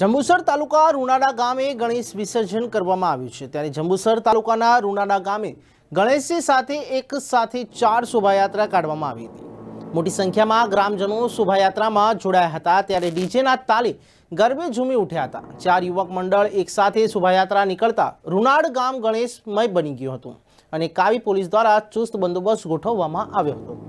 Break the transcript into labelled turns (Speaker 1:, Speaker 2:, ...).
Speaker 1: જંબુસર તાલુકા રૂણાડા ગામે ગણેશ વિસર્જન કરવામાં આવ્યું છે ત્યારે જંબુસર તાલુકાના રૂણાડા ગામે ગણેશ સાથે એક સાથે ચાર શોભાયાત્રા કાઢવામાં આવી હતી મોટી સંખ્યામાં ગ્રામજનો શોભાયાત્રામાં જોડાયા હતા ત્યારે ડીજેના તાલે ગરબે ઝૂમી ઉઠ્યા હતા ચાર યુવક મંડળ એક સાથે શોભાયાત્રા નીકળતા રૂણાડ ગામ ગણેશમય બની ગયું હતું અને કાવી પોલીસ દ્વારા ચુસ્ત બંદોબસ્ત ગોઠવવામાં આવ્યો હતો